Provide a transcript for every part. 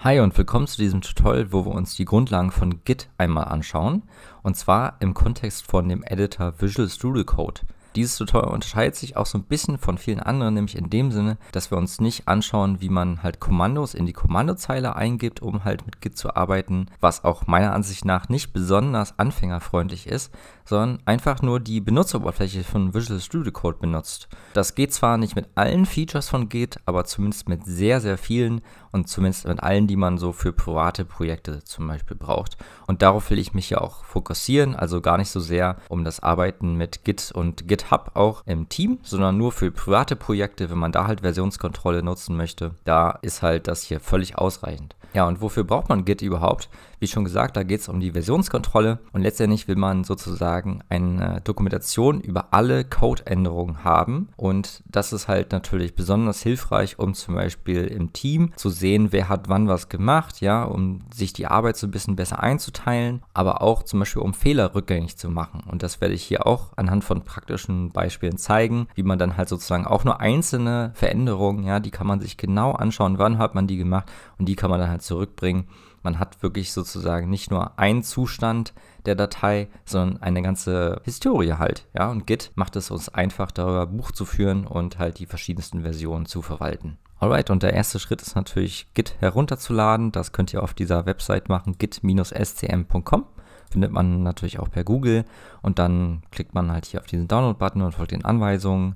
Hi und willkommen zu diesem Tutorial, wo wir uns die Grundlagen von Git einmal anschauen und zwar im Kontext von dem Editor Visual Studio Code. Dieses Tutorial unterscheidet sich auch so ein bisschen von vielen anderen, nämlich in dem Sinne, dass wir uns nicht anschauen, wie man halt Kommandos in die Kommandozeile eingibt, um halt mit Git zu arbeiten, was auch meiner Ansicht nach nicht besonders anfängerfreundlich ist, sondern einfach nur die Benutzeroberfläche von Visual Studio Code benutzt. Das geht zwar nicht mit allen Features von Git, aber zumindest mit sehr, sehr vielen und zumindest mit allen, die man so für private Projekte zum Beispiel braucht. Und darauf will ich mich ja auch fokussieren, also gar nicht so sehr um das Arbeiten mit Git und GitHub auch im Team, sondern nur für private Projekte, wenn man da halt Versionskontrolle nutzen möchte. Da ist halt das hier völlig ausreichend. Ja, und wofür braucht man Git überhaupt? Wie schon gesagt, da geht es um die Versionskontrolle und letztendlich will man sozusagen eine Dokumentation über alle Codeänderungen haben und das ist halt natürlich besonders hilfreich, um zum Beispiel im Team zu sehen, wer hat wann was gemacht, ja, um sich die Arbeit so ein bisschen besser einzuteilen, aber auch zum Beispiel um Fehler rückgängig zu machen und das werde ich hier auch anhand von praktischen Beispielen zeigen, wie man dann halt sozusagen auch nur einzelne Veränderungen, ja, die kann man sich genau anschauen, wann hat man die gemacht und die kann man dann halt zurückbringen man hat wirklich sozusagen nicht nur einen Zustand der Datei, sondern eine ganze Historie halt. Ja, und Git macht es uns einfach, darüber Buch zu führen und halt die verschiedensten Versionen zu verwalten. Alright, und der erste Schritt ist natürlich, Git herunterzuladen. Das könnt ihr auf dieser Website machen, git-scm.com. Findet man natürlich auch per Google. Und dann klickt man halt hier auf diesen Download-Button und folgt den Anweisungen.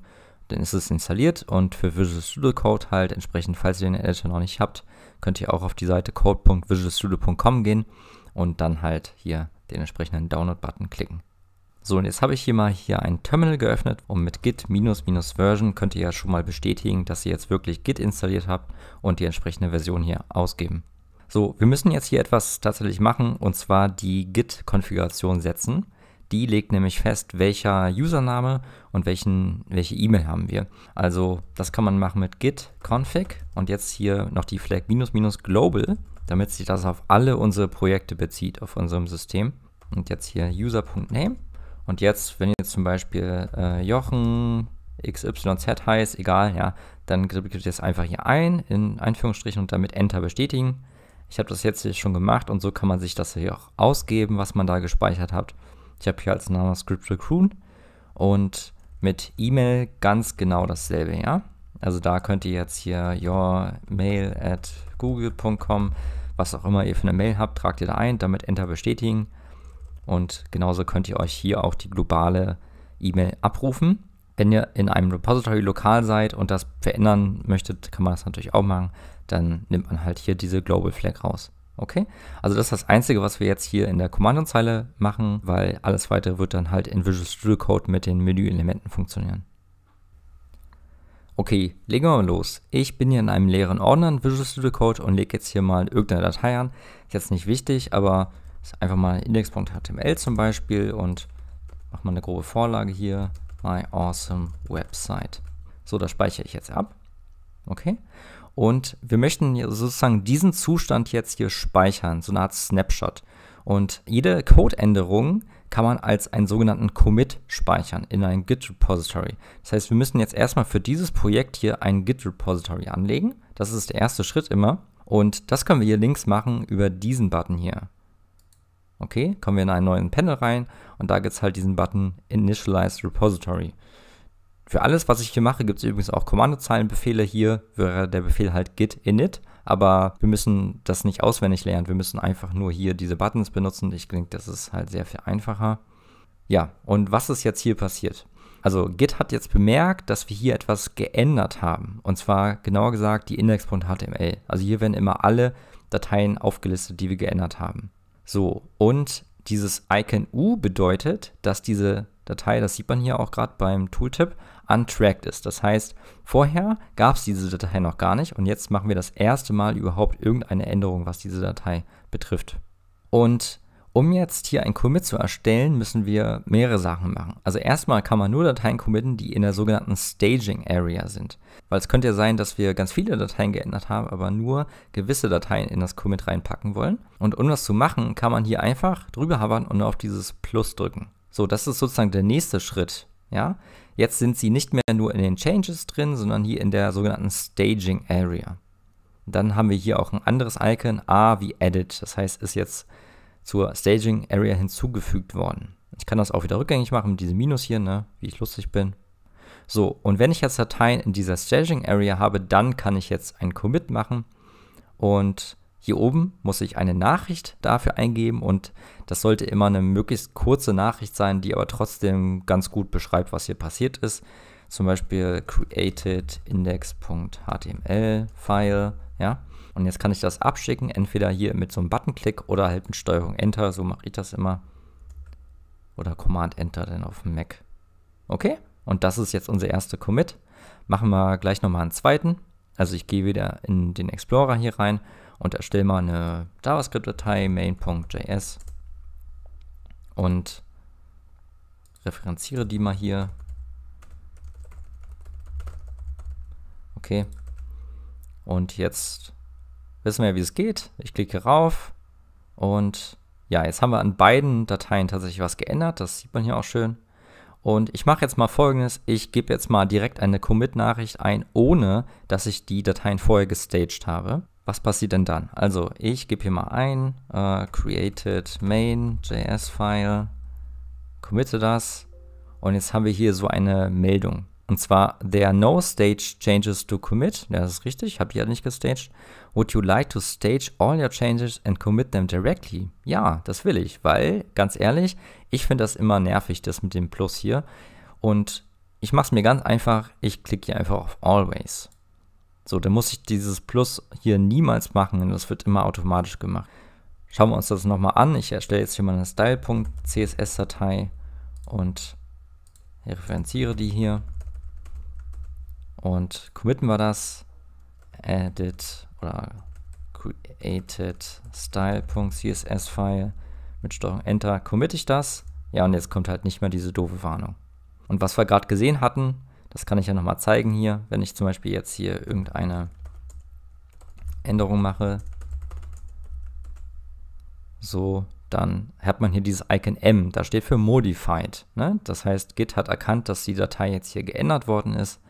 Dann ist es installiert und für Visual Studio Code halt entsprechend, falls ihr den Editor noch nicht habt, könnt ihr auch auf die Seite code.visualstudio.com gehen und dann halt hier den entsprechenden Download-Button klicken. So, und jetzt habe ich hier mal hier ein Terminal geöffnet und mit git-version könnt ihr ja schon mal bestätigen, dass ihr jetzt wirklich Git installiert habt und die entsprechende Version hier ausgeben. So, wir müssen jetzt hier etwas tatsächlich machen und zwar die Git-Konfiguration setzen. Die legt nämlich fest, welcher Username und welchen, welche E-Mail haben wir. Also das kann man machen mit git config und jetzt hier noch die flag global, damit sich das auf alle unsere Projekte bezieht, auf unserem System. Und jetzt hier user.name. Und jetzt, wenn jetzt zum Beispiel äh, Jochen XYZ heißt, egal, ja, dann gebe ich das einfach hier ein, in Einführungsstrichen und damit Enter bestätigen. Ich habe das jetzt schon gemacht und so kann man sich das hier auch ausgeben, was man da gespeichert hat. Ich habe hier als Name Script Recruit und mit E-Mail ganz genau dasselbe, ja. Also da könnt ihr jetzt hier your mail at google.com, was auch immer ihr für eine Mail habt, tragt ihr da ein, damit Enter bestätigen. Und genauso könnt ihr euch hier auch die globale E-Mail abrufen. Wenn ihr in einem Repository lokal seid und das verändern möchtet, kann man das natürlich auch machen. Dann nimmt man halt hier diese Global Flag raus. Okay? Also das ist das Einzige, was wir jetzt hier in der Kommandozeile machen, weil alles weitere wird dann halt in Visual Studio Code mit den Menüelementen funktionieren. Okay, legen wir mal los. Ich bin hier in einem leeren Ordner in Visual Studio Code und lege jetzt hier mal irgendeine Datei an. Ist jetzt nicht wichtig, aber ist einfach mal index.html zum Beispiel und mache mal eine grobe Vorlage hier. My awesome website. So, das speichere ich jetzt ab. Okay. Und wir möchten sozusagen diesen Zustand jetzt hier speichern, so eine Art Snapshot. Und jede Codeänderung kann man als einen sogenannten Commit speichern in ein Git-Repository. Das heißt, wir müssen jetzt erstmal für dieses Projekt hier ein Git-Repository anlegen. Das ist der erste Schritt immer. Und das können wir hier links machen über diesen Button hier. Okay, kommen wir in einen neuen Panel rein und da gibt es halt diesen Button Initialize Repository. Für alles, was ich hier mache, gibt es übrigens auch Kommandozeilenbefehle. Hier wäre der Befehl halt git init, aber wir müssen das nicht auswendig lernen. Wir müssen einfach nur hier diese Buttons benutzen. Ich denke, das ist halt sehr viel einfacher. Ja, und was ist jetzt hier passiert? Also Git hat jetzt bemerkt, dass wir hier etwas geändert haben. Und zwar genauer gesagt die index.html. Also hier werden immer alle Dateien aufgelistet, die wir geändert haben. So, und dieses Icon U bedeutet, dass diese Datei, das sieht man hier auch gerade beim Tooltip, untracked ist. Das heißt, vorher gab es diese Datei noch gar nicht und jetzt machen wir das erste Mal überhaupt irgendeine Änderung, was diese Datei betrifft. Und um jetzt hier ein Commit zu erstellen, müssen wir mehrere Sachen machen. Also erstmal kann man nur Dateien committen, die in der sogenannten Staging Area sind. Weil es könnte ja sein, dass wir ganz viele Dateien geändert haben, aber nur gewisse Dateien in das Commit reinpacken wollen. Und um das zu machen, kann man hier einfach drüber hovern und auf dieses Plus drücken. So, das ist sozusagen der nächste Schritt. Ja, Jetzt sind sie nicht mehr nur in den Changes drin, sondern hier in der sogenannten Staging Area. Dann haben wir hier auch ein anderes Icon, A wie Edit. Das heißt, ist jetzt zur Staging Area hinzugefügt worden. Ich kann das auch wieder rückgängig machen mit diesem Minus hier, ne? wie ich lustig bin. So, und wenn ich jetzt Dateien in dieser Staging Area habe, dann kann ich jetzt ein Commit machen und hier oben muss ich eine Nachricht dafür eingeben und das sollte immer eine möglichst kurze Nachricht sein, die aber trotzdem ganz gut beschreibt, was hier passiert ist. Zum Beispiel created index.html File, ja. Und jetzt kann ich das abschicken, entweder hier mit so einem Buttonklick oder halt mit Steuerung Enter, so mache ich das immer. Oder Command Enter dann auf dem Mac. Okay, und das ist jetzt unser erster Commit. Machen wir gleich nochmal einen zweiten. Also ich gehe wieder in den Explorer hier rein und erstelle mal eine JavaScript-Datei main.js und referenziere die mal hier. Okay. Und jetzt wissen wir, wie es geht. Ich klicke rauf und ja, jetzt haben wir an beiden Dateien tatsächlich was geändert. Das sieht man hier auch schön. Und ich mache jetzt mal folgendes. Ich gebe jetzt mal direkt eine Commit-Nachricht ein, ohne dass ich die Dateien vorher gestaged habe was passiert denn dann? Also ich gebe hier mal ein, äh, created mainjs file committe das und jetzt haben wir hier so eine Meldung. Und zwar, there are no stage changes to commit. Ja, das ist richtig, habe ich ja nicht gestaged. Would you like to stage all your changes and commit them directly? Ja, das will ich, weil, ganz ehrlich, ich finde das immer nervig, das mit dem Plus hier. Und ich mache es mir ganz einfach, ich klicke hier einfach auf Always. So, dann muss ich dieses Plus hier niemals machen, denn das wird immer automatisch gemacht. Schauen wir uns das nochmal an. Ich erstelle jetzt hier mal eine Style.css-Datei und referenziere die hier. Und committen wir das. Edit oder created style.css-File mit Steuerung Enter committe ich das. Ja, und jetzt kommt halt nicht mehr diese doofe Warnung. Und was wir gerade gesehen hatten, das kann ich ja nochmal zeigen hier, wenn ich zum Beispiel jetzt hier irgendeine Änderung mache. So, dann hat man hier dieses Icon M, da steht für Modified. Ne? Das heißt, Git hat erkannt, dass die Datei jetzt hier geändert worden ist.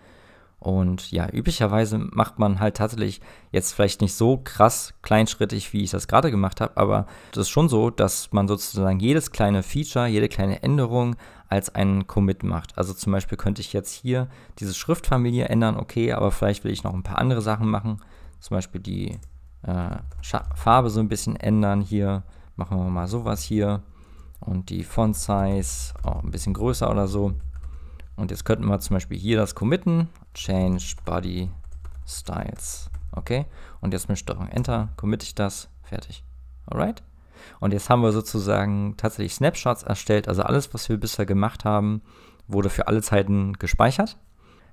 Und ja, üblicherweise macht man halt tatsächlich jetzt vielleicht nicht so krass kleinschrittig, wie ich das gerade gemacht habe, aber es ist schon so, dass man sozusagen jedes kleine Feature, jede kleine Änderung als einen Commit macht. Also zum Beispiel könnte ich jetzt hier diese Schriftfamilie ändern, okay, aber vielleicht will ich noch ein paar andere Sachen machen. Zum Beispiel die äh, Farbe so ein bisschen ändern hier. Machen wir mal sowas hier. Und die Font Size auch ein bisschen größer oder so. Und jetzt könnten wir zum Beispiel hier das committen. Change Body Styles. Okay. Und jetzt mit Steuerung Enter committe ich das. Fertig. Alright. Und jetzt haben wir sozusagen tatsächlich Snapshots erstellt. Also alles, was wir bisher gemacht haben, wurde für alle Zeiten gespeichert.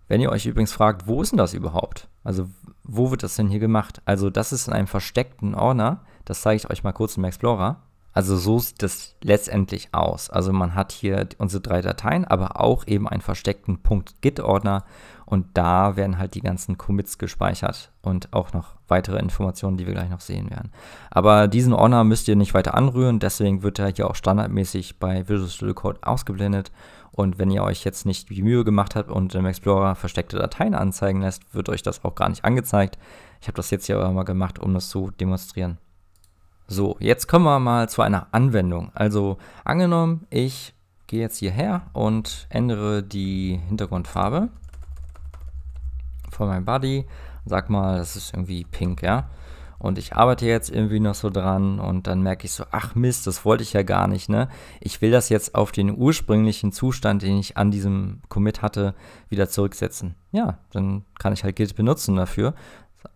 Wenn ihr euch übrigens fragt, wo ist denn das überhaupt? Also wo wird das denn hier gemacht? Also das ist in einem versteckten Ordner. Das zeige ich euch mal kurz im Explorer. Also so sieht das letztendlich aus. Also man hat hier unsere drei Dateien, aber auch eben einen versteckten .git-Ordner und da werden halt die ganzen Commits gespeichert und auch noch weitere Informationen, die wir gleich noch sehen werden. Aber diesen Ordner müsst ihr nicht weiter anrühren, deswegen wird er hier auch standardmäßig bei Visual Studio Code ausgeblendet und wenn ihr euch jetzt nicht die Mühe gemacht habt und im Explorer versteckte Dateien anzeigen lässt, wird euch das auch gar nicht angezeigt. Ich habe das jetzt hier aber mal gemacht, um das zu demonstrieren. So, jetzt kommen wir mal zu einer Anwendung. Also angenommen, ich gehe jetzt hierher und ändere die Hintergrundfarbe von meinem Body. Sag mal, das ist irgendwie pink, ja. Und ich arbeite jetzt irgendwie noch so dran und dann merke ich so, ach Mist, das wollte ich ja gar nicht, ne? Ich will das jetzt auf den ursprünglichen Zustand, den ich an diesem Commit hatte, wieder zurücksetzen. Ja, dann kann ich halt Git benutzen dafür.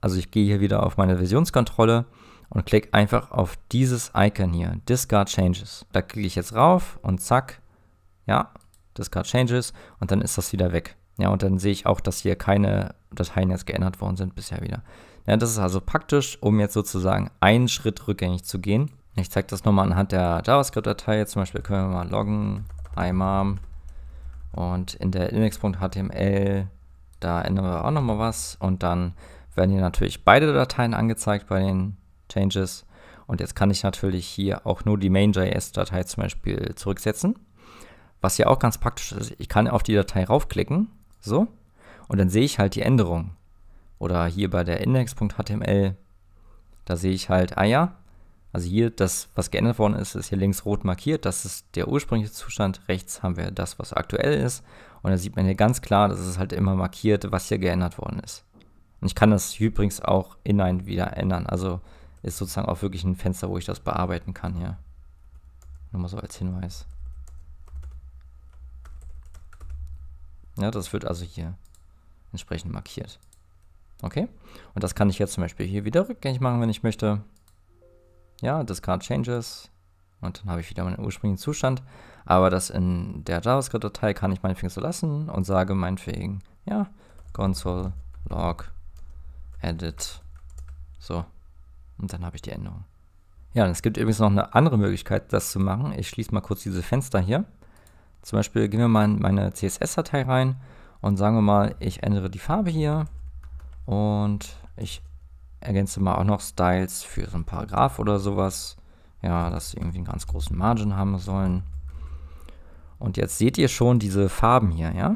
Also ich gehe hier wieder auf meine Versionskontrolle und klicke einfach auf dieses Icon hier, Discard Changes. Da klicke ich jetzt rauf und zack, ja, Discard Changes und dann ist das wieder weg. Ja, und dann sehe ich auch, dass hier keine Dateien jetzt geändert worden sind bisher wieder. Ja, das ist also praktisch, um jetzt sozusagen einen Schritt rückgängig zu gehen. Ich zeige das nochmal anhand der JavaScript-Datei. Zum Beispiel können wir mal loggen, imam und in der index.html, da ändern wir auch nochmal was und dann werden hier natürlich beide Dateien angezeigt bei den Changes. Und jetzt kann ich natürlich hier auch nur die Main.js-Datei zum Beispiel zurücksetzen. Was ja auch ganz praktisch ist, ich kann auf die Datei raufklicken, so, und dann sehe ich halt die Änderung. Oder hier bei der index.html, da sehe ich halt, ah ja, also hier das, was geändert worden ist, ist hier links rot markiert, das ist der ursprüngliche Zustand, rechts haben wir das, was aktuell ist. Und da sieht man hier ganz klar, dass es halt immer markiert, was hier geändert worden ist. Und ich kann das übrigens auch hinein wieder ändern. Also ist sozusagen auch wirklich ein Fenster, wo ich das bearbeiten kann hier. Nur mal so als Hinweis. Ja, das wird also hier entsprechend markiert. Okay, und das kann ich jetzt zum Beispiel hier wieder rückgängig machen, wenn ich möchte. Ja, Discard Changes und dann habe ich wieder meinen ursprünglichen Zustand. Aber das in der JavaScript-Datei kann ich meinetwegen so lassen und sage meinetwegen, ja, console log edit. So, und dann habe ich die Änderung. Ja, und es gibt übrigens noch eine andere Möglichkeit, das zu machen. Ich schließe mal kurz diese Fenster hier. Zum Beispiel gehen wir mal in meine CSS-Datei rein und sagen wir mal, ich ändere die Farbe hier und ich ergänze mal auch noch Styles für so ein Paragraph oder sowas. Ja, dass sie irgendwie einen ganz großen Margin haben sollen. Und jetzt seht ihr schon diese Farben hier, ja?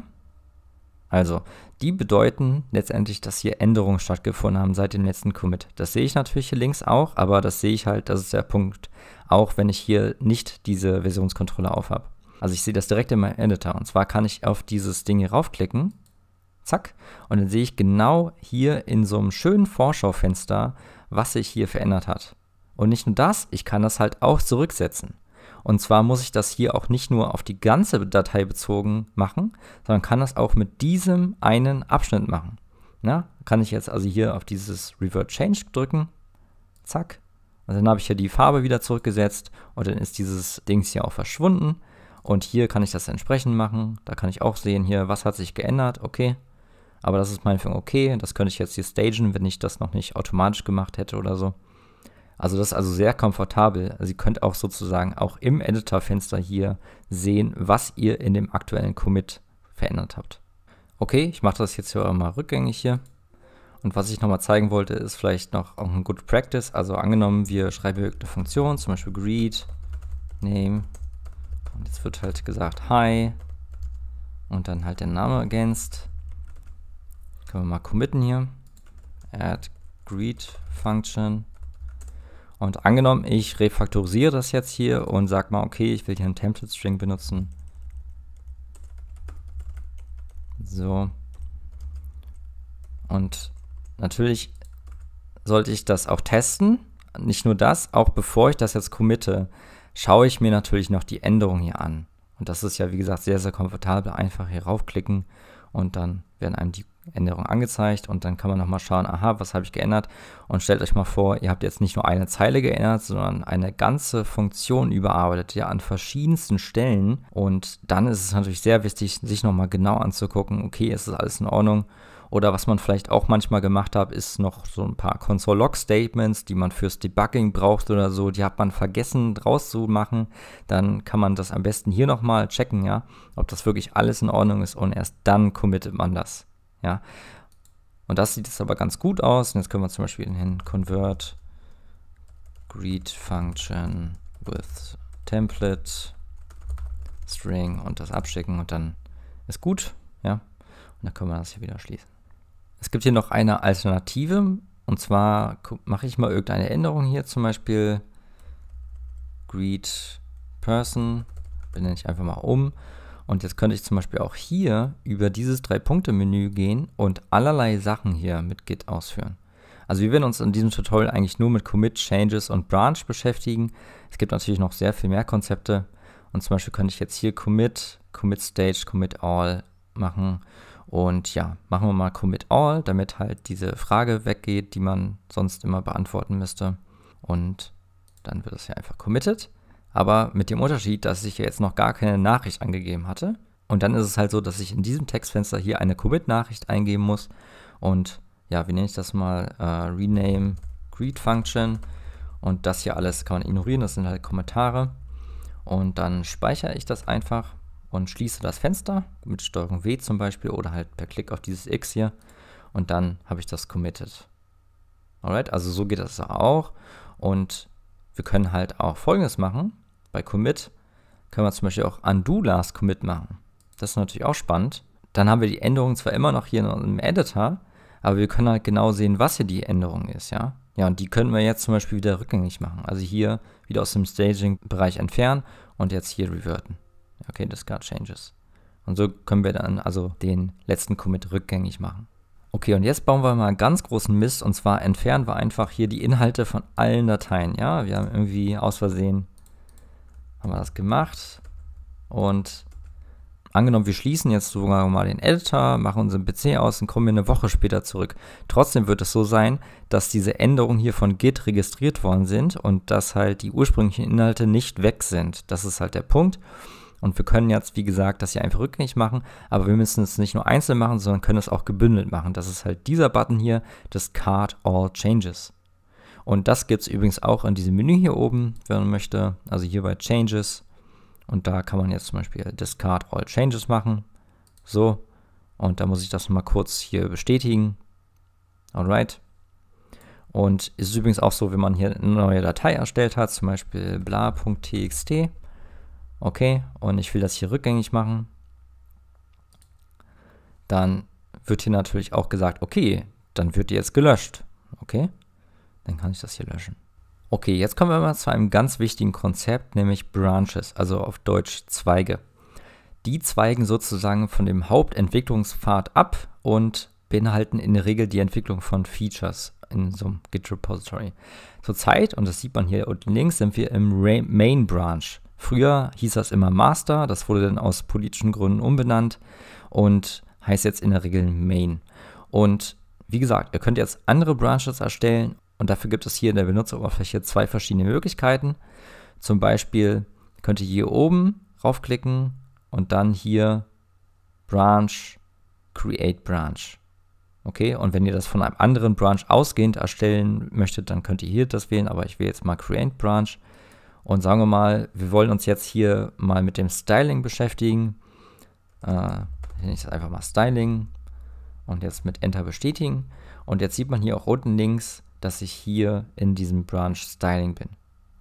Also, die bedeuten letztendlich, dass hier Änderungen stattgefunden haben seit dem letzten Commit. Das sehe ich natürlich hier links auch, aber das sehe ich halt, das ist der Punkt, auch wenn ich hier nicht diese Versionskontrolle auf habe. Also ich sehe das direkt in meinem Editor. Und zwar kann ich auf dieses Ding hier raufklicken, zack, und dann sehe ich genau hier in so einem schönen Vorschaufenster, was sich hier verändert hat. Und nicht nur das, ich kann das halt auch zurücksetzen. Und zwar muss ich das hier auch nicht nur auf die ganze Datei bezogen machen, sondern kann das auch mit diesem einen Abschnitt machen. Na, kann ich jetzt also hier auf dieses Revert Change drücken. Zack. Und dann habe ich hier die Farbe wieder zurückgesetzt und dann ist dieses Dings hier auch verschwunden. Und hier kann ich das entsprechend machen. Da kann ich auch sehen hier, was hat sich geändert. Okay. Aber das ist mein meinetwegen okay. Das könnte ich jetzt hier stagen, wenn ich das noch nicht automatisch gemacht hätte oder so. Also das ist also sehr komfortabel. Also ihr könnt auch sozusagen auch im Editor-Fenster hier sehen, was ihr in dem aktuellen Commit verändert habt. Okay, ich mache das jetzt hier mal rückgängig hier. Und was ich nochmal zeigen wollte, ist vielleicht noch ein Good Practice. Also angenommen, wir schreiben hier irgendeine Funktion, zum Beispiel greet, name. Und jetzt wird halt gesagt hi. Und dann halt der Name ergänzt. Können wir mal committen hier. Add greet function. Und angenommen, ich refaktorisiere das jetzt hier und sage mal, okay, ich will hier einen Template String benutzen. So. Und natürlich sollte ich das auch testen. Nicht nur das, auch bevor ich das jetzt committe, schaue ich mir natürlich noch die Änderung hier an. Und das ist ja, wie gesagt, sehr, sehr komfortabel. Einfach hier raufklicken und dann werden einem die Änderung angezeigt und dann kann man nochmal schauen, aha, was habe ich geändert und stellt euch mal vor, ihr habt jetzt nicht nur eine Zeile geändert, sondern eine ganze Funktion überarbeitet, ja, an verschiedensten Stellen und dann ist es natürlich sehr wichtig, sich nochmal genau anzugucken, okay, ist das alles in Ordnung oder was man vielleicht auch manchmal gemacht hat, ist noch so ein paar Console-Log-Statements, die man fürs Debugging braucht oder so, die hat man vergessen rauszumachen. Dann kann man das am besten hier nochmal checken, ja, ob das wirklich alles in Ordnung ist und erst dann committet man das. Ja. Und das sieht jetzt aber ganz gut aus. Und jetzt können wir zum Beispiel hin convert greet function with template string und das abschicken und dann ist gut. Ja. Und dann können wir das hier wieder schließen. Es gibt hier noch eine Alternative. Und zwar mache ich mal irgendeine Änderung hier, zum Beispiel greet person, benenne ich einfach mal um und jetzt könnte ich zum Beispiel auch hier über dieses Drei-Punkte-Menü gehen und allerlei Sachen hier mit Git ausführen. Also wir werden uns in diesem Tutorial eigentlich nur mit Commit, Changes und Branch beschäftigen. Es gibt natürlich noch sehr viel mehr Konzepte. Und zum Beispiel könnte ich jetzt hier Commit, Commit Stage, Commit All machen. Und ja, machen wir mal Commit All, damit halt diese Frage weggeht, die man sonst immer beantworten müsste. Und dann wird es ja einfach committed aber mit dem Unterschied, dass ich jetzt noch gar keine Nachricht angegeben hatte. Und dann ist es halt so, dass ich in diesem Textfenster hier eine Commit-Nachricht eingeben muss und ja, wie nenne ich das mal? Äh, rename Greet Function und das hier alles kann man ignorieren, das sind halt Kommentare. Und dann speichere ich das einfach und schließe das Fenster mit Steuerung W zum Beispiel oder halt per Klick auf dieses X hier und dann habe ich das committed. Alright, also so geht das auch. Und wir können halt auch folgendes machen. Bei Commit können wir zum Beispiel auch undo last commit machen. Das ist natürlich auch spannend. Dann haben wir die Änderung zwar immer noch hier im Editor, aber wir können halt genau sehen, was hier die Änderung ist, ja. Ja, und die können wir jetzt zum Beispiel wieder rückgängig machen. Also hier wieder aus dem Staging-Bereich entfernen und jetzt hier reverten. Okay, discard changes. Und so können wir dann also den letzten Commit rückgängig machen. Okay, und jetzt bauen wir mal einen ganz großen Mist und zwar entfernen wir einfach hier die Inhalte von allen Dateien. Ja, wir haben irgendwie aus Versehen haben wir das gemacht und angenommen, wir schließen jetzt sogar mal den Editor, machen unseren PC aus und kommen eine Woche später zurück. Trotzdem wird es so sein, dass diese Änderungen hier von Git registriert worden sind und dass halt die ursprünglichen Inhalte nicht weg sind. Das ist halt der Punkt. Und wir können jetzt, wie gesagt, das hier einfach rückgängig machen, aber wir müssen es nicht nur einzeln machen, sondern können es auch gebündelt machen. Das ist halt dieser Button hier, Discard All Changes. Und das gibt es übrigens auch in diesem Menü hier oben, wenn man möchte. Also hier bei Changes. Und da kann man jetzt zum Beispiel Discard All Changes machen. So. Und da muss ich das mal kurz hier bestätigen. Alright. Und es ist übrigens auch so, wenn man hier eine neue Datei erstellt hat, zum Beispiel bla.txt, okay, und ich will das hier rückgängig machen, dann wird hier natürlich auch gesagt, okay, dann wird die jetzt gelöscht. Okay, dann kann ich das hier löschen. Okay, jetzt kommen wir mal zu einem ganz wichtigen Konzept, nämlich Branches, also auf Deutsch Zweige. Die zweigen sozusagen von dem Hauptentwicklungspfad ab und beinhalten in der Regel die Entwicklung von Features in so einem Git Repository. Zurzeit, und das sieht man hier unten links, sind wir im Main Branch. Früher hieß das immer Master, das wurde dann aus politischen Gründen umbenannt und heißt jetzt in der Regel Main. Und wie gesagt, ihr könnt jetzt andere Branches erstellen und dafür gibt es hier in der Benutzeroberfläche zwei verschiedene Möglichkeiten. Zum Beispiel könnt ihr hier oben raufklicken und dann hier Branch, Create Branch. Okay, und wenn ihr das von einem anderen Branch ausgehend erstellen möchtet, dann könnt ihr hier das wählen, aber ich will jetzt mal Create Branch. Und sagen wir mal, wir wollen uns jetzt hier mal mit dem Styling beschäftigen. Äh, nenne ich das einfach mal Styling. Und jetzt mit Enter bestätigen. Und jetzt sieht man hier auch unten links, dass ich hier in diesem Branch Styling bin.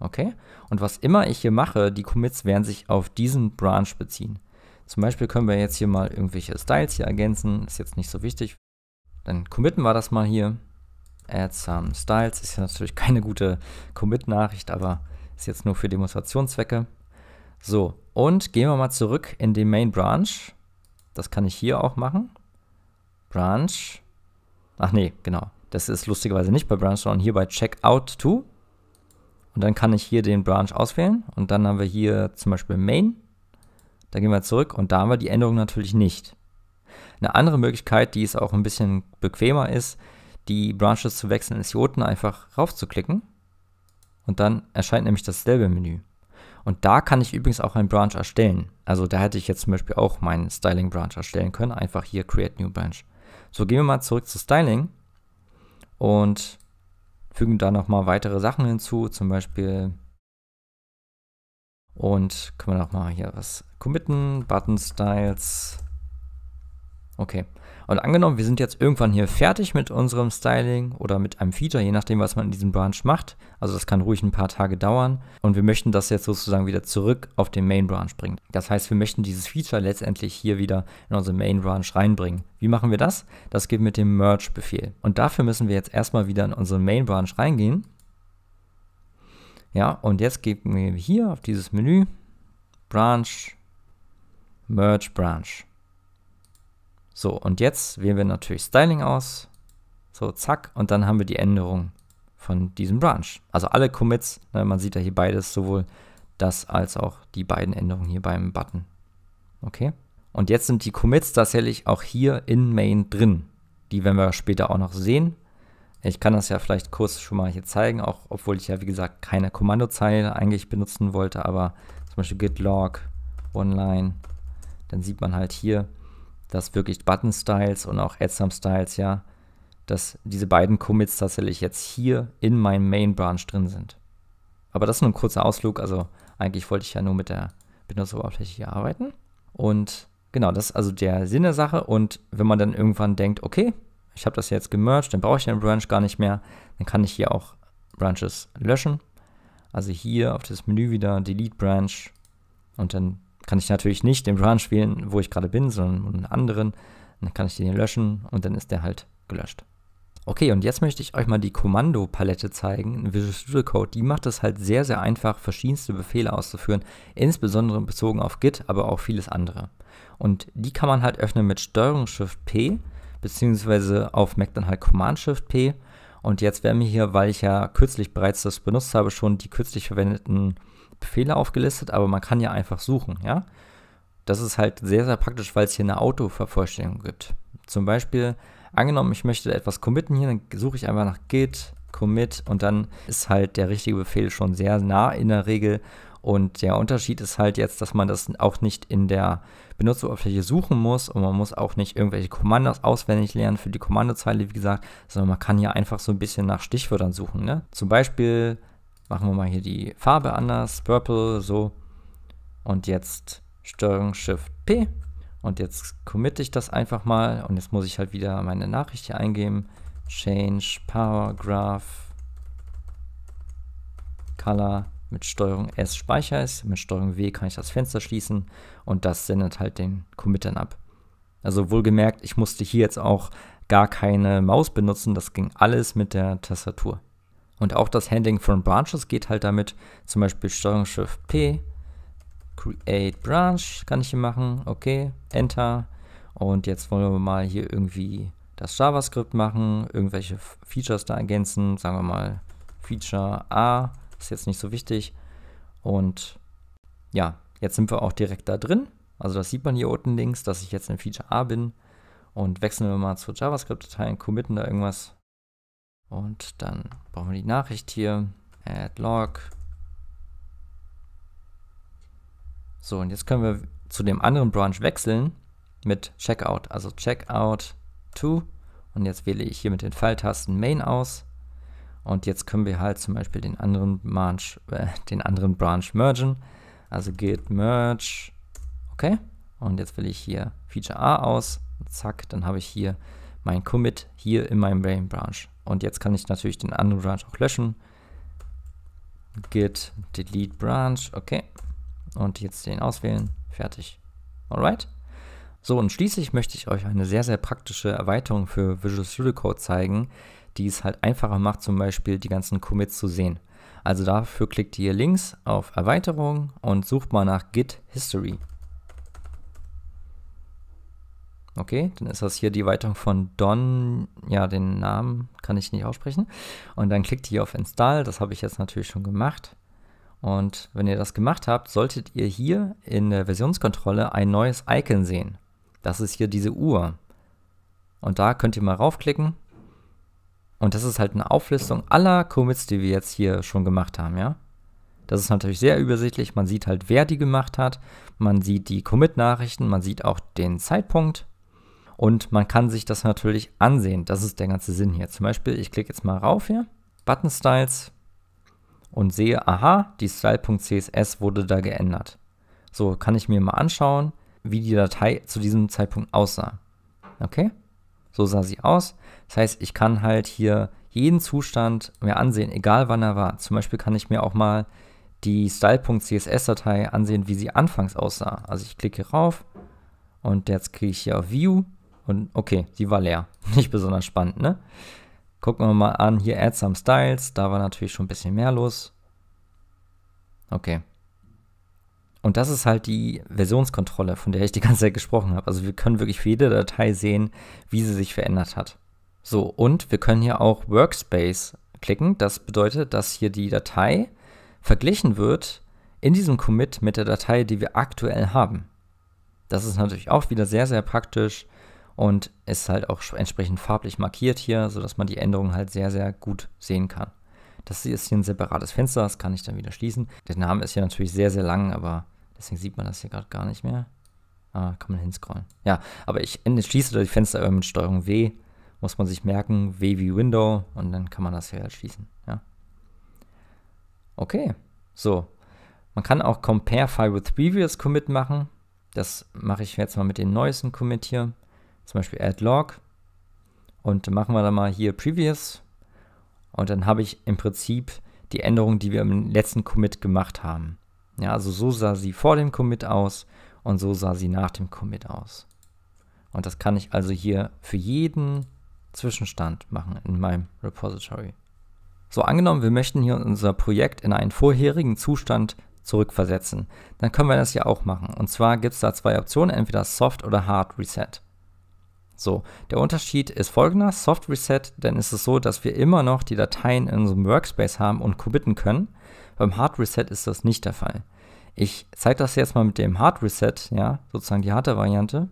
Okay? Und was immer ich hier mache, die Commits werden sich auf diesen Branch beziehen. Zum Beispiel können wir jetzt hier mal irgendwelche Styles hier ergänzen. Ist jetzt nicht so wichtig. Dann committen wir das mal hier. Add some Styles. Ist ja natürlich keine gute Commit-Nachricht, aber ist jetzt nur für Demonstrationszwecke. So, und gehen wir mal zurück in den Main Branch. Das kann ich hier auch machen. Branch. Ach nee, genau. Das ist lustigerweise nicht bei Branch, sondern hier bei Checkout to. Und dann kann ich hier den Branch auswählen. Und dann haben wir hier zum Beispiel Main. Da gehen wir zurück und da haben wir die Änderung natürlich nicht. Eine andere Möglichkeit, die es auch ein bisschen bequemer ist, die Branches zu wechseln, ist hier unten einfach raufzuklicken und dann erscheint nämlich dasselbe Menü. Und da kann ich übrigens auch einen Branch erstellen. Also da hätte ich jetzt zum Beispiel auch meinen Styling Branch erstellen können. Einfach hier Create New Branch. So, gehen wir mal zurück zu Styling und fügen da nochmal weitere Sachen hinzu. Zum Beispiel und können wir nochmal hier was committen, Button Styles. Okay, und angenommen, wir sind jetzt irgendwann hier fertig mit unserem Styling oder mit einem Feature, je nachdem, was man in diesem Branch macht. Also das kann ruhig ein paar Tage dauern. Und wir möchten das jetzt sozusagen wieder zurück auf den Main Branch bringen. Das heißt, wir möchten dieses Feature letztendlich hier wieder in unsere Main Branch reinbringen. Wie machen wir das? Das geht mit dem Merge-Befehl. Und dafür müssen wir jetzt erstmal wieder in unsere Main Branch reingehen. Ja, und jetzt gehen wir hier auf dieses Menü, Branch, Merge Branch. So, und jetzt wählen wir natürlich Styling aus. So, zack, und dann haben wir die Änderung von diesem Branch. Also alle Commits, ne, man sieht ja hier beides, sowohl das als auch die beiden Änderungen hier beim Button. Okay? Und jetzt sind die Commits tatsächlich auch hier in Main drin. Die werden wir später auch noch sehen. Ich kann das ja vielleicht kurz schon mal hier zeigen, auch obwohl ich ja wie gesagt keine Kommandozeile eigentlich benutzen wollte, aber zum Beispiel git log online, dann sieht man halt hier, dass wirklich Button-Styles und auch Adsum-Styles ja, dass diese beiden Commits tatsächlich jetzt hier in meinem Main-Branch drin sind. Aber das ist nur ein kurzer Ausflug, also eigentlich wollte ich ja nur mit der Benutzeroberfläche hier arbeiten. Und genau, das ist also der Sinn der Sache. Und wenn man dann irgendwann denkt, okay, ich habe das jetzt gemerged, dann brauche ich den Branch gar nicht mehr, dann kann ich hier auch Branches löschen. Also hier auf das Menü wieder Delete Branch und dann kann ich natürlich nicht den Run spielen, wo ich gerade bin, sondern einen anderen. Dann kann ich den löschen und dann ist der halt gelöscht. Okay, und jetzt möchte ich euch mal die Kommandopalette zeigen Visual Studio Code. Die macht es halt sehr, sehr einfach, verschiedenste Befehle auszuführen, insbesondere bezogen auf Git, aber auch vieles andere. Und die kann man halt öffnen mit Steuerung-Shift-P, beziehungsweise auf Mac dann halt Command-Shift-P. Und jetzt werden wir hier, weil ich ja kürzlich bereits das benutzt habe, schon die kürzlich verwendeten Befehle aufgelistet, aber man kann ja einfach suchen, ja. Das ist halt sehr, sehr praktisch, weil es hier eine Autovervollständigung gibt. Zum Beispiel, angenommen, ich möchte etwas committen hier, dann suche ich einfach nach git commit und dann ist halt der richtige Befehl schon sehr nah in der Regel. Und der Unterschied ist halt jetzt, dass man das auch nicht in der Benutzeroberfläche suchen muss und man muss auch nicht irgendwelche Kommandos auswendig lernen für die Kommandozeile, wie gesagt, sondern man kann hier einfach so ein bisschen nach Stichwörtern suchen. Ne? Zum Beispiel Machen wir mal hier die Farbe anders, purple, so. Und jetzt Steuerung Shift P. Und jetzt committe ich das einfach mal. Und jetzt muss ich halt wieder meine Nachricht hier eingeben. Change Power Graph Color mit Steuerung S speichere ich, mit Steuerung W kann ich das Fenster schließen und das sendet halt den Commit dann ab. Also wohlgemerkt, ich musste hier jetzt auch gar keine Maus benutzen, das ging alles mit der Tastatur. Und auch das Handling von Branches geht halt damit. Zum Beispiel Steuerung Shift P, Create Branch kann ich hier machen. Okay, Enter. Und jetzt wollen wir mal hier irgendwie das JavaScript machen, irgendwelche Features da ergänzen. Sagen wir mal Feature A, ist jetzt nicht so wichtig. Und ja, jetzt sind wir auch direkt da drin. Also das sieht man hier unten links, dass ich jetzt in Feature A bin. Und wechseln wir mal zu JavaScript-Dateien, committen da irgendwas und dann brauchen wir die Nachricht hier. Add log. So, und jetzt können wir zu dem anderen Branch wechseln mit Checkout. Also Checkout to. Und jetzt wähle ich hier mit den Pfeiltasten Main aus. Und jetzt können wir halt zum Beispiel den anderen Branch, äh, den anderen Branch mergen. Also git merge. Okay. Und jetzt wähle ich hier Feature A aus. Und zack, dann habe ich hier mein Commit hier in meinem Main Branch. Und jetzt kann ich natürlich den anderen Branch auch löschen. Git delete branch, okay. Und jetzt den auswählen, fertig. Alright. So, und schließlich möchte ich euch eine sehr, sehr praktische Erweiterung für Visual Studio Code zeigen, die es halt einfacher macht, zum Beispiel die ganzen Commits zu sehen. Also dafür klickt ihr links auf Erweiterung und sucht mal nach Git History. Okay, dann ist das hier die Erweiterung von Don. Ja, den Namen kann ich nicht aussprechen. Und dann klickt ihr hier auf Install. Das habe ich jetzt natürlich schon gemacht. Und wenn ihr das gemacht habt, solltet ihr hier in der Versionskontrolle ein neues Icon sehen. Das ist hier diese Uhr. Und da könnt ihr mal raufklicken. Und das ist halt eine Auflistung aller Commits, die wir jetzt hier schon gemacht haben, ja. Das ist natürlich sehr übersichtlich. Man sieht halt, wer die gemacht hat. Man sieht die Commit-Nachrichten. Man sieht auch den Zeitpunkt und man kann sich das natürlich ansehen. Das ist der ganze Sinn hier. Zum Beispiel, ich klicke jetzt mal rauf hier, Button Styles und sehe, aha, die Style.css wurde da geändert. So, kann ich mir mal anschauen, wie die Datei zu diesem Zeitpunkt aussah. Okay, so sah sie aus. Das heißt, ich kann halt hier jeden Zustand mir ansehen, egal wann er war. Zum Beispiel kann ich mir auch mal die Style.css-Datei ansehen, wie sie anfangs aussah. Also ich klicke rauf und jetzt kriege ich hier auf View und okay, die war leer. Nicht besonders spannend, ne? Gucken wir mal an, hier Add Some Styles. Da war natürlich schon ein bisschen mehr los. Okay. Und das ist halt die Versionskontrolle, von der ich die ganze Zeit gesprochen habe. Also wir können wirklich für jede Datei sehen, wie sie sich verändert hat. So, und wir können hier auch Workspace klicken. Das bedeutet, dass hier die Datei verglichen wird in diesem Commit mit der Datei, die wir aktuell haben. Das ist natürlich auch wieder sehr, sehr praktisch, und ist halt auch entsprechend farblich markiert hier, sodass man die Änderungen halt sehr, sehr gut sehen kann. Das ist hier ein separates Fenster, das kann ich dann wieder schließen. Der Name ist hier natürlich sehr, sehr lang, aber deswegen sieht man das hier gerade gar nicht mehr. Ah, kann man hinscrollen. Ja, aber ich schließe die Fenster mit Steuerung W, muss man sich merken, W wie Window und dann kann man das hier halt schließen. Ja. Okay, so. Man kann auch Compare File with Previous Commit machen. Das mache ich jetzt mal mit dem neuesten Commit hier zum Beispiel Add Log und machen wir dann mal hier Previous und dann habe ich im Prinzip die Änderung, die wir im letzten Commit gemacht haben. Ja, also so sah sie vor dem Commit aus und so sah sie nach dem Commit aus. Und das kann ich also hier für jeden Zwischenstand machen in meinem Repository. So, angenommen, wir möchten hier unser Projekt in einen vorherigen Zustand zurückversetzen, dann können wir das ja auch machen. Und zwar gibt es da zwei Optionen, entweder Soft oder Hard Reset. So, der Unterschied ist folgender: Soft Reset, dann ist es so, dass wir immer noch die Dateien in unserem Workspace haben und committen können. Beim Hard Reset ist das nicht der Fall. Ich zeige das jetzt mal mit dem Hard Reset, ja, sozusagen die harte Variante.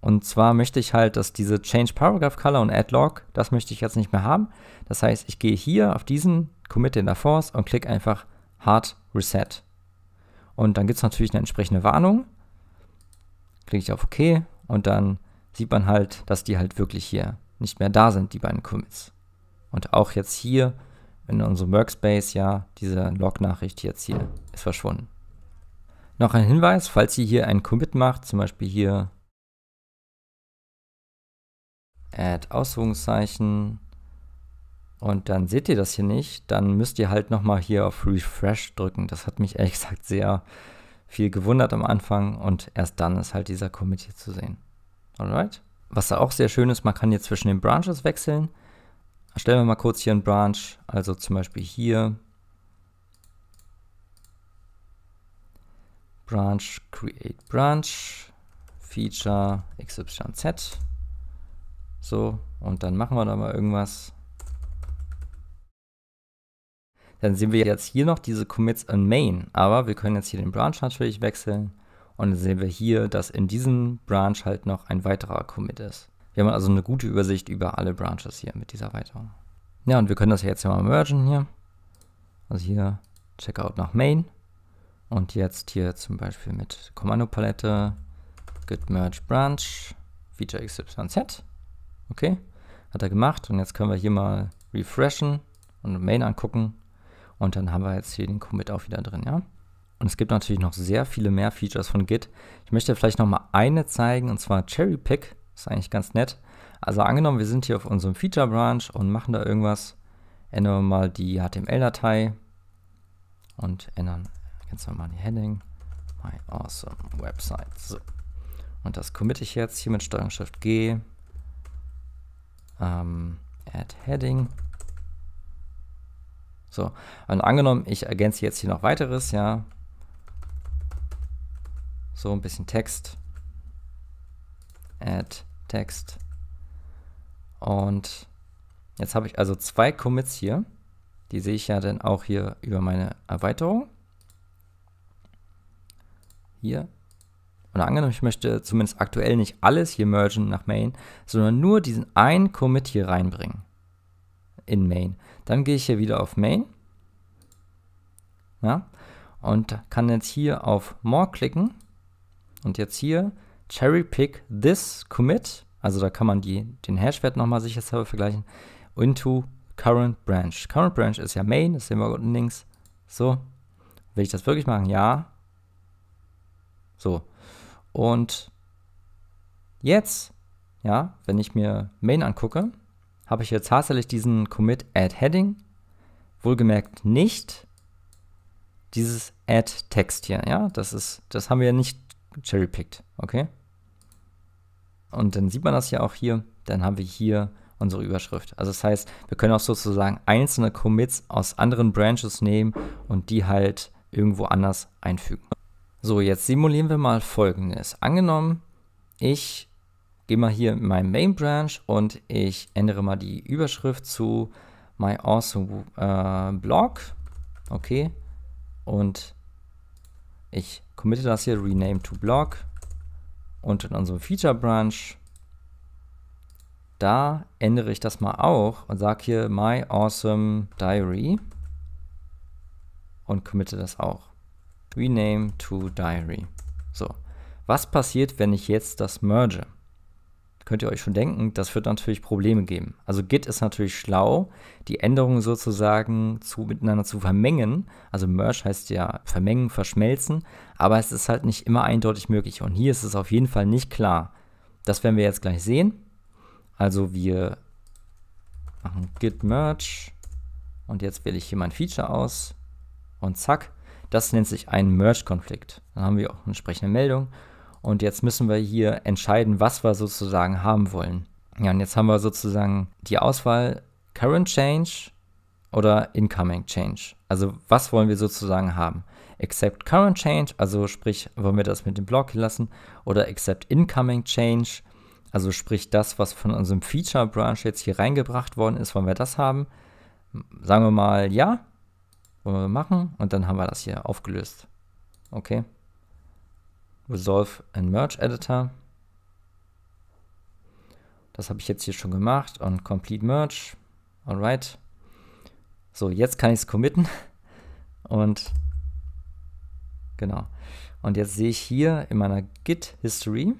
Und zwar möchte ich halt, dass diese Change Paragraph Color und Add Log, das möchte ich jetzt nicht mehr haben. Das heißt, ich gehe hier auf diesen Commit in der Force und klicke einfach Hard Reset. Und dann gibt es natürlich eine entsprechende Warnung. Klicke ich auf OK und dann sieht man halt, dass die halt wirklich hier nicht mehr da sind, die beiden Commits. Und auch jetzt hier in unserem Workspace, ja, diese Log-Nachricht jetzt hier ist verschwunden. Noch ein Hinweis, falls ihr hier einen Commit macht, zum Beispiel hier add Ausführungszeichen und dann seht ihr das hier nicht, dann müsst ihr halt nochmal hier auf Refresh drücken. Das hat mich ehrlich gesagt sehr viel gewundert am Anfang und erst dann ist halt dieser Commit hier zu sehen. Alright. Was da auch sehr schön ist, man kann jetzt zwischen den Branches wechseln. Stellen wir mal kurz hier einen Branch, also zum Beispiel hier. Branch, create branch, feature xyz. So, und dann machen wir da mal irgendwas. Dann sehen wir jetzt hier noch diese Commits in Main, aber wir können jetzt hier den Branch natürlich wechseln. Und dann sehen wir hier, dass in diesem Branch halt noch ein weiterer Commit ist. Wir haben also eine gute Übersicht über alle Branches hier mit dieser Erweiterung. Ja, und wir können das jetzt ja mal mergen hier. Also hier Checkout nach Main. Und jetzt hier zum Beispiel mit Kommandopalette git merge branch feature xyz. Okay, hat er gemacht. Und jetzt können wir hier mal refreshen und Main angucken. Und dann haben wir jetzt hier den Commit auch wieder drin, ja. Und es gibt natürlich noch sehr viele mehr Features von Git. Ich möchte vielleicht noch mal eine zeigen, und zwar Cherry Pick. Ist eigentlich ganz nett. Also angenommen, wir sind hier auf unserem Feature Branch und machen da irgendwas. Ändern wir mal die HTML-Datei und ändern ganz mal die Heading. My awesome website. So. Und das committe ich jetzt hier mit Steuerung Shift G. Ähm, add Heading. So, und angenommen, ich ergänze jetzt hier noch weiteres, ja, so ein bisschen Text. Add Text. Und jetzt habe ich also zwei Commits hier. Die sehe ich ja dann auch hier über meine Erweiterung. Hier. Und angenommen, ich möchte zumindest aktuell nicht alles hier mergen nach Main, sondern nur diesen einen Commit hier reinbringen. In Main. Dann gehe ich hier wieder auf Main. Ja, und kann jetzt hier auf More klicken und jetzt hier Cherry Pick This Commit, also da kann man die, den Hash-Wert nochmal sicherheitshalber vergleichen, into Current Branch. Current Branch ist ja Main, das sehen wir unten links. So, will ich das wirklich machen? Ja. So, und jetzt, ja, wenn ich mir Main angucke, habe ich jetzt tatsächlich diesen Commit Add Heading, wohlgemerkt nicht dieses Add Text hier, ja, das ist, das haben wir nicht cherrypicked, okay? Und dann sieht man das ja auch hier. Dann haben wir hier unsere Überschrift. Also das heißt, wir können auch sozusagen einzelne Commits aus anderen Branches nehmen und die halt irgendwo anders einfügen. So, jetzt simulieren wir mal folgendes. Angenommen, ich gehe mal hier in meinen Main Branch und ich ändere mal die Überschrift zu My Awesome äh, Blog. Okay. Und ich committe das hier, rename to block und in unserem Feature Branch, da ändere ich das mal auch und sage hier my awesome diary und committe das auch. Rename to diary. So, was passiert, wenn ich jetzt das merge? könnt ihr euch schon denken, das wird natürlich Probleme geben. Also Git ist natürlich schlau, die Änderungen sozusagen zu, miteinander zu vermengen. Also Merge heißt ja vermengen, verschmelzen, aber es ist halt nicht immer eindeutig möglich. Und hier ist es auf jeden Fall nicht klar. Das werden wir jetzt gleich sehen. Also wir machen Git Merge und jetzt wähle ich hier mein Feature aus und zack, das nennt sich ein Merge-Konflikt. Dann haben wir auch eine entsprechende Meldung und jetzt müssen wir hier entscheiden, was wir sozusagen haben wollen. Ja, und jetzt haben wir sozusagen die Auswahl Current Change oder Incoming Change. Also was wollen wir sozusagen haben? Accept Current Change, also sprich, wollen wir das mit dem Block lassen, oder Accept Incoming Change, also sprich das, was von unserem Feature Branch jetzt hier reingebracht worden ist, wollen wir das haben? Sagen wir mal ja, wollen wir machen und dann haben wir das hier aufgelöst. Okay. Resolve and Merge Editor. Das habe ich jetzt hier schon gemacht und Complete Merge. Alright. So, jetzt kann ich es committen. Und genau. Und jetzt sehe ich hier in meiner Git History,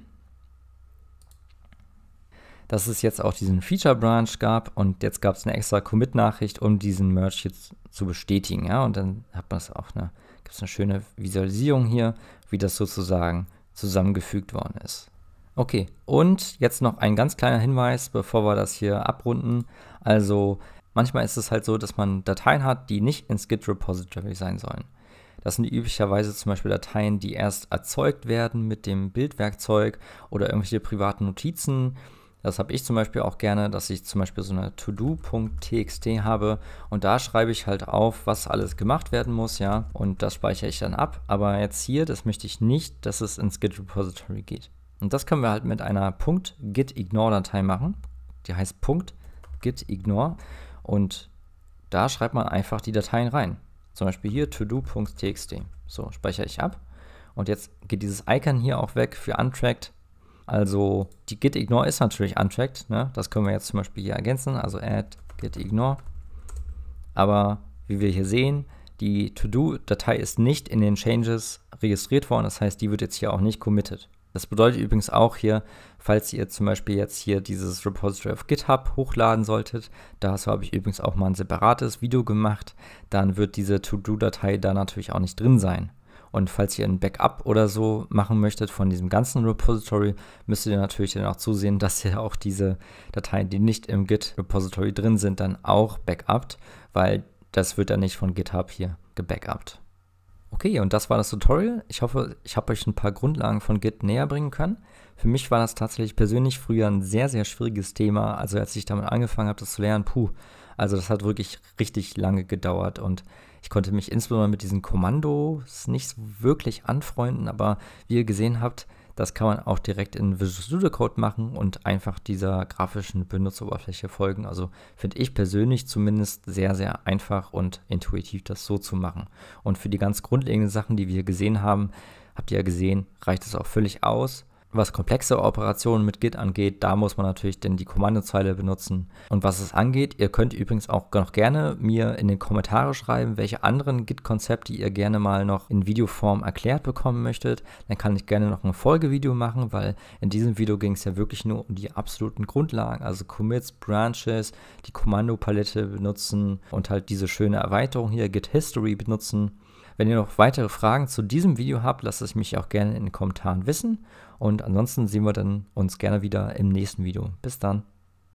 dass es jetzt auch diesen Feature Branch gab und jetzt gab es eine extra Commit Nachricht, um diesen Merge jetzt zu bestätigen. Ja, und dann hat man es auch eine gibt es eine schöne Visualisierung hier, wie das sozusagen zusammengefügt worden ist. Okay, und jetzt noch ein ganz kleiner Hinweis, bevor wir das hier abrunden. Also manchmal ist es halt so, dass man Dateien hat, die nicht ins Git-Repository sein sollen. Das sind üblicherweise zum Beispiel Dateien, die erst erzeugt werden mit dem Bildwerkzeug oder irgendwelche privaten Notizen das habe ich zum Beispiel auch gerne, dass ich zum Beispiel so eine to-do.txt habe und da schreibe ich halt auf, was alles gemacht werden muss, ja, und das speichere ich dann ab. Aber jetzt hier, das möchte ich nicht, dass es ins Git Repository geht. Und das können wir halt mit einer .gitignore-Datei machen. Die heißt .gitignore und da schreibt man einfach die Dateien rein. Zum Beispiel hier to-do.txt. So, speichere ich ab. Und jetzt geht dieses Icon hier auch weg für untracked. Also die git ignore ist natürlich untracked. Ne? Das können wir jetzt zum Beispiel hier ergänzen. Also add git ignore. Aber wie wir hier sehen, die To-Do-Datei ist nicht in den Changes registriert worden. Das heißt, die wird jetzt hier auch nicht committed. Das bedeutet übrigens auch hier, falls ihr zum Beispiel jetzt hier dieses Repository auf GitHub hochladen solltet, dazu habe ich übrigens auch mal ein separates Video gemacht, dann wird diese To-Do-Datei da natürlich auch nicht drin sein. Und falls ihr ein Backup oder so machen möchtet von diesem ganzen Repository, müsst ihr natürlich dann auch zusehen, dass ihr auch diese Dateien, die nicht im Git-Repository drin sind, dann auch backupt, weil das wird dann nicht von GitHub hier gebackupt. Okay, und das war das Tutorial. Ich hoffe, ich habe euch ein paar Grundlagen von Git näher bringen können. Für mich war das tatsächlich persönlich früher ein sehr, sehr schwieriges Thema. Also als ich damit angefangen habe, das zu lernen, puh, also das hat wirklich richtig lange gedauert und ich konnte mich insbesondere mit diesen Kommandos nicht wirklich anfreunden, aber wie ihr gesehen habt, das kann man auch direkt in Visual Studio Code machen und einfach dieser grafischen Benutzeroberfläche folgen. Also finde ich persönlich zumindest sehr, sehr einfach und intuitiv, das so zu machen. Und für die ganz grundlegenden Sachen, die wir gesehen haben, habt ihr ja gesehen, reicht es auch völlig aus. Was komplexe Operationen mit Git angeht, da muss man natürlich denn die Kommandozeile benutzen. Und was es angeht, ihr könnt übrigens auch noch gerne mir in den Kommentare schreiben, welche anderen Git-Konzepte ihr gerne mal noch in Videoform erklärt bekommen möchtet. Dann kann ich gerne noch ein Folgevideo machen, weil in diesem Video ging es ja wirklich nur um die absoluten Grundlagen, also Commits, Branches, die Kommandopalette benutzen und halt diese schöne Erweiterung hier, Git History benutzen. Wenn ihr noch weitere Fragen zu diesem Video habt, lasst es mich auch gerne in den Kommentaren wissen. Und ansonsten sehen wir dann uns gerne wieder im nächsten Video. Bis dann.